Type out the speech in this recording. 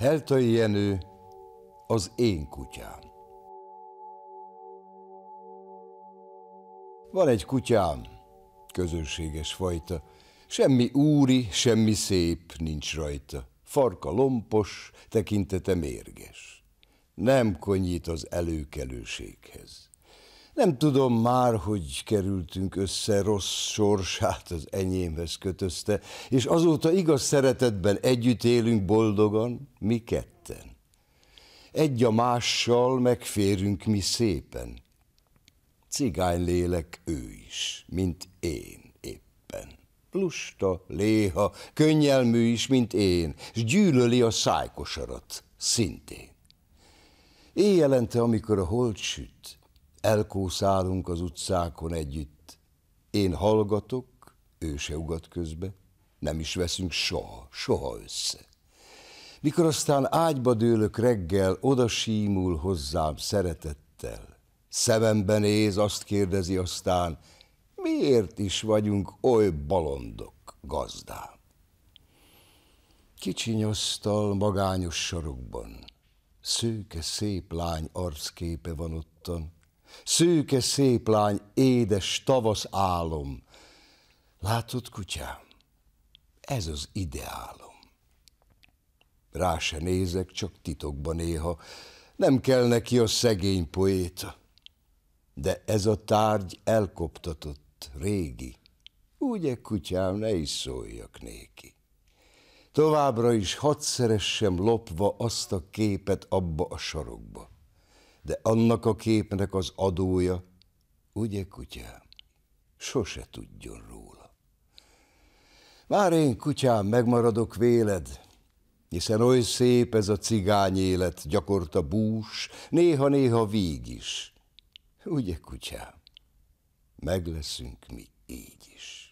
Heltai Jenő, az én kutyám. Van egy kutyám, közönséges fajta, semmi úri, semmi szép nincs rajta. Farka lompos, tekintete mérges. Nem konyít az előkelőséghez. Nem tudom már, hogy kerültünk össze, rossz sorsát az enyémhez kötözte, és azóta igaz szeretetben együtt élünk boldogan, mi ketten. Egy a mással megférünk mi szépen. Cigány lélek ő is, mint én éppen. Lusta, léha, könnyelmű is, mint én, és gyűlöli a szájkosarat, szintén. Éjjelente, amikor a hold süt, Elkószálunk az utcákon együtt. Én hallgatok, ő se ugat közbe, nem is veszünk soha, soha össze. Mikor aztán ágyba dőlök reggel, oda símul hozzám szeretettel. szememben néz, azt kérdezi aztán, miért is vagyunk oly balondok, gazdám? Kicsiny asztal magányos sarokban, szőke szép lány arcképe van ottan, Szőke szép lány, édes tavasz álom. Látod, kutyám, ez az ideálom. Rá se nézek, csak titokban néha, nem kell neki a szegény poéta. De ez a tárgy elkoptatott, régi. Úgy-e, kutyám, ne is szóljak néki. Továbbra is hadszeressem lopva azt a képet abba a sarokba de annak a képnek az adója, ugye kutyám, sose tudjon róla. Már én, kutyám, megmaradok véled, hiszen oly szép ez a cigány élet, gyakorta bús, néha-néha víg is. Ugye, kutyám, meg leszünk mi így is.